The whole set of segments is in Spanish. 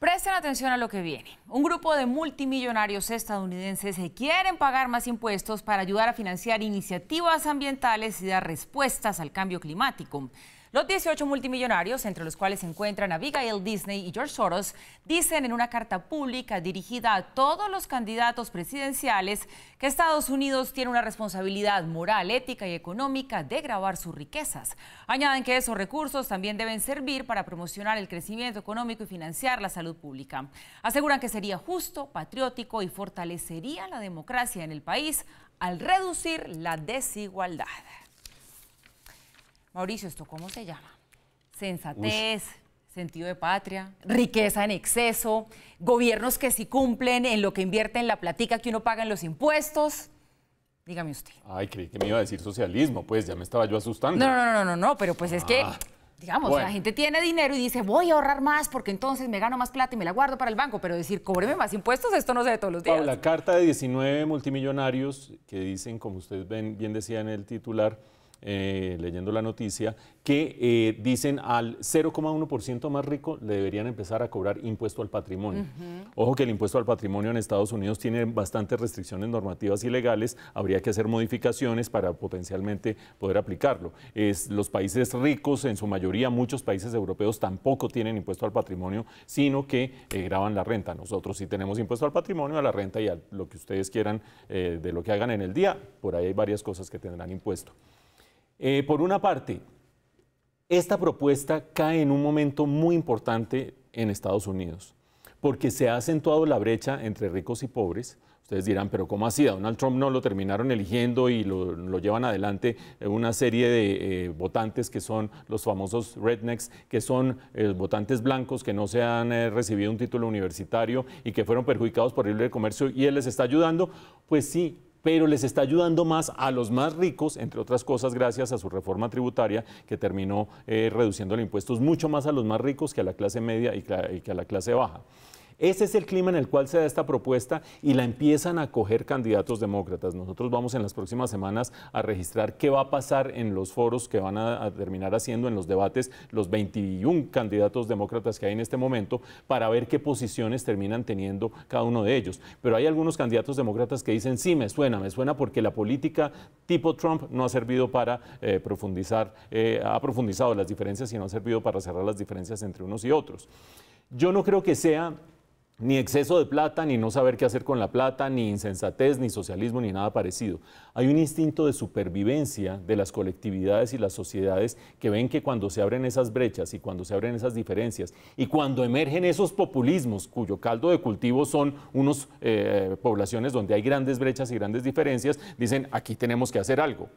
Presten atención a lo que viene. Un grupo de multimillonarios estadounidenses se quieren pagar más impuestos para ayudar a financiar iniciativas ambientales y dar respuestas al cambio climático. Los 18 multimillonarios, entre los cuales se encuentran Abigail Disney y George Soros, dicen en una carta pública dirigida a todos los candidatos presidenciales que Estados Unidos tiene una responsabilidad moral, ética y económica de grabar sus riquezas. Añaden que esos recursos también deben servir para promocionar el crecimiento económico y financiar la salud pública. Aseguran que sería justo, patriótico y fortalecería la democracia en el país al reducir la desigualdad. Mauricio, ¿esto cómo se llama? Sensatez. sentido de patria, riqueza en exceso, gobiernos que sí cumplen en lo que invierten, la platica que uno paga en los impuestos. Dígame usted. Ay, creí que me iba a decir socialismo, pues ya me estaba yo asustando. No, no, no, no, no, pero pues es que, ah, digamos, la gente tiene dinero y dice, voy a ahorrar más porque entonces me gano más plata y me la guardo para el banco, pero decir, cóbreme más impuestos, esto no se ve todos los días. La carta de 19 multimillonarios que dicen, como ustedes ven, bien decía en el titular, eh, leyendo la noticia, que eh, dicen al 0,1% más rico le deberían empezar a cobrar impuesto al patrimonio. Ojo que el impuesto al patrimonio en Estados Unidos tiene bastantes restricciones normativas y legales, habría que hacer modificaciones para potencialmente poder aplicarlo. los países ricos, en su mayoría muchos países europeos, tampoco tienen impuesto al patrimonio, sino que eh, graban la renta. Nosotros sí tenemos impuesto al patrimonio, a la renta y a lo que ustedes quieran de lo que hagan en el día. Por ahí hay varias cosas que tendrán impuesto. Eh, por una parte, esta propuesta cae en un momento muy importante en Estados Unidos, porque se ha acentuado la brecha entre ricos y pobres. Ustedes dirán, pero ¿cómo ha sido? Donald Trump no lo terminaron eligiendo y lo, llevan adelante eh, una serie de eh, votantes que son los famosos rednecks, que son votantes blancos que no se han recibido un título universitario y que fueron perjudicados por el libre comercio y él les está ayudando. Pues sí, pero les está ayudando más a los más ricos, entre otras cosas gracias a su reforma tributaria que terminó eh, reduciendo los impuestos mucho más a los más ricos que a la clase media y que a la clase baja. Ese es el clima en el cual se da esta propuesta y la empiezan a acoger candidatos demócratas. Nosotros vamos en las próximas semanas a registrar qué va a pasar en los foros que van a, terminar haciendo en los debates los 21 candidatos demócratas que hay en este momento para ver qué posiciones terminan teniendo cada uno de ellos. Pero hay algunos candidatos demócratas que dicen, sí, me suena, me suena porque la política tipo Trump no ha servido para eh, profundizar, eh, ha profundizado las diferencias y no ha servido para cerrar las diferencias entre unos y otros. Yo no creo que sea ni exceso de plata, ni no saber qué hacer con la plata, ni insensatez, ni socialismo, ni nada parecido. Hay un instinto de supervivencia de las colectividades y las sociedades que ven que cuando se abren esas brechas y cuando se abren esas diferencias y cuando emergen esos populismos cuyo caldo de cultivo son unas eh, poblaciones donde hay grandes brechas y grandes diferencias, dicen aquí tenemos que hacer algo.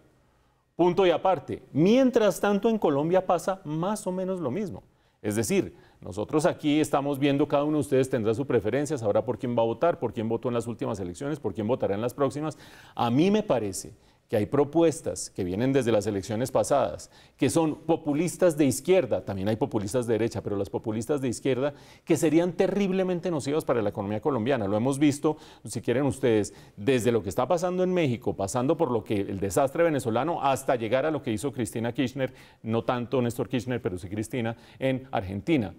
Punto y aparte. Mientras tanto en Colombia pasa más o menos lo mismo. Es decir, nosotros aquí estamos viendo, cada uno de ustedes tendrá su preferencia, sabrá por quién va a votar, por quién votó en las últimas elecciones, por quién votará en las próximas. A mí me parece que hay propuestas que vienen desde las elecciones pasadas, que son populistas de izquierda, también hay populistas de derecha, pero las populistas de izquierda, que serían terriblemente nocivas para la economía colombiana. Lo hemos visto, si quieren ustedes, desde lo que está pasando en México, pasando por lo que el desastre venezolano, hasta llegar a lo que hizo Cristina Kirchner, no tanto Néstor Kirchner, pero sí Cristina, en Argentina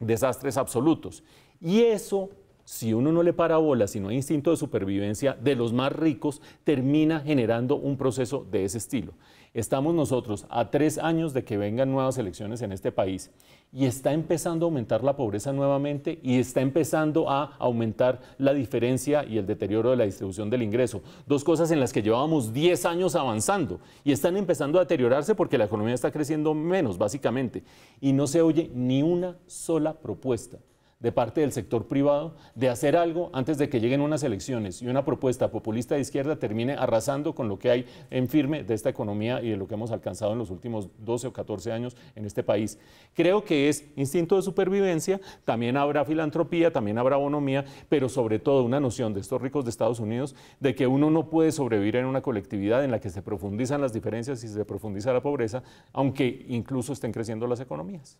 desastres absolutos. Y eso si uno no le para bola, si no hay instinto de supervivencia de los más ricos, termina generando un proceso de ese estilo. Estamos nosotros a tres años de que vengan nuevas elecciones en este país y está empezando a aumentar la pobreza nuevamente y está empezando a aumentar la diferencia y el deterioro de la distribución del ingreso. Dos cosas en las que llevábamos 10 años avanzando y están empezando a deteriorarse porque la economía está creciendo menos, básicamente. Y no se oye ni una sola propuesta de parte del sector privado de hacer algo antes de que lleguen unas elecciones y una propuesta populista de izquierda termine arrasando con lo que hay en firme de esta economía y de lo que hemos alcanzado en los últimos 12 o 14 años en este país. Creo que es instinto de supervivencia, también habrá filantropía, también habrá bonomía, pero sobre todo una noción de estos ricos de Estados Unidos de que uno no puede sobrevivir en una colectividad en la que se profundizan las diferencias y se profundiza la pobreza, aunque incluso estén creciendo las economías.